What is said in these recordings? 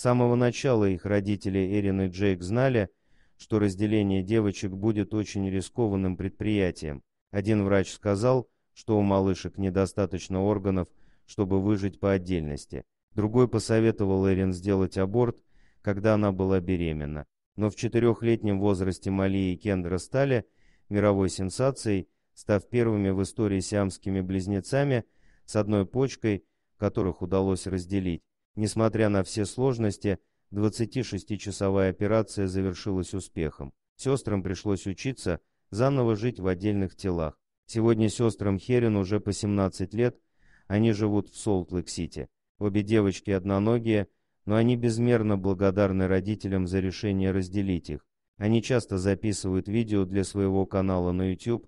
С самого начала их родители Эрин и Джейк знали, что разделение девочек будет очень рискованным предприятием. Один врач сказал, что у малышек недостаточно органов, чтобы выжить по отдельности. Другой посоветовал Эрин сделать аборт, когда она была беременна. Но в четырехлетнем возрасте Мали и Кендра стали мировой сенсацией, став первыми в истории сиамскими близнецами с одной почкой, которых удалось разделить. Несмотря на все сложности, 26-часовая операция завершилась успехом. Сестрам пришлось учиться заново жить в отдельных телах. Сегодня сестрам Херин уже по 17 лет, они живут в Солт-Лейк-Сити. Обе девочки одноногие, но они безмерно благодарны родителям за решение разделить их. Они часто записывают видео для своего канала на YouTube,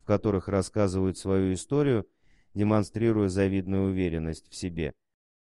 в которых рассказывают свою историю, демонстрируя завидную уверенность в себе –